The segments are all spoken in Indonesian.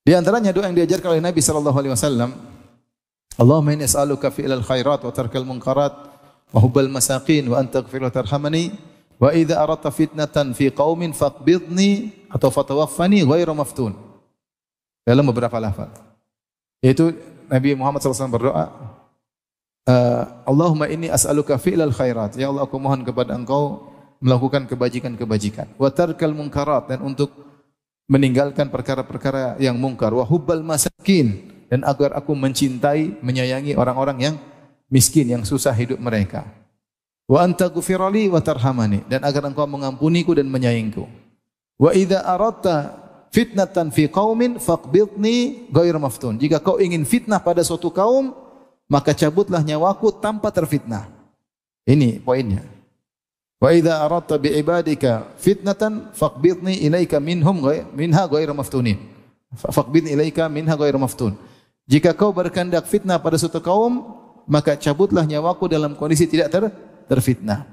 Di antaranya doa yang diajarkan oleh Nabi sallallahu alaihi wasallam, Allahumma inni as'aluka fi'lal khairat wa tarkal munkarat wa hubbal masaqin wa anta wa tarhamani wa idza aradta fitnatan fi qaumin faqbidni atau fatawaffani ghairu maftun. Dalam beberapa lafaz. Yaitu Nabi Muhammad SAW berdoa, eh, Allahumma inni as'aluka fi'lal khairat. Ya Allah, aku mohon kepada Engkau melakukan kebajikan-kebajikan. Wa tarkal munkarat dan untuk meninggalkan perkara-perkara yang mungkar wa hubbal masakin dan agar aku mencintai menyayangi orang-orang yang miskin yang susah hidup mereka wa anta ghufirali wa tarhamani dan agar engkau mengampuniku dan menyayangiku wa idza aradta fitnatan fi qaumin faqbidni ghair maftun jika kau ingin fitnah pada suatu kaum maka cabutlah nyawaku tanpa terfitnah ini poinnya Wa idza aradta bi ibadika fitnatan faqbidni ilaika minhum minha ghairu maftunin. Faqbidni ilaika minha ghairu maftun. Jika kau berkehendak fitnah pada suatu kaum, maka cabutlah nyawaku dalam kondisi tidak ter terfitnah.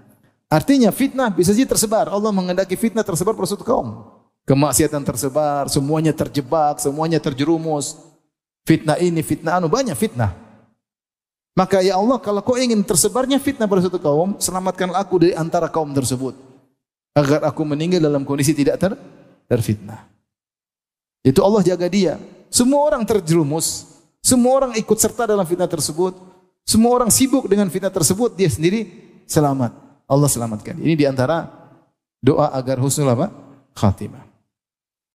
Artinya fitnah bisa saja tersebar. Allah mengendaki fitnah tersebar pada suatu kaum. Kemaksiatan tersebar, semuanya terjebak, semuanya terjerumus. Fitnah ini, fitnah anu, banyak fitnah. Maka ya Allah kalau kau ingin tersebarnya fitnah pada suatu kaum, selamatkanlah aku dari antara kaum tersebut. Agar aku meninggal dalam kondisi tidak ter terfitnah. Itu Allah jaga dia. Semua orang terjerumus. Semua orang ikut serta dalam fitnah tersebut. Semua orang sibuk dengan fitnah tersebut. Dia sendiri selamat. Allah selamatkan. Ini diantara doa agar husnul apa? Khatimah.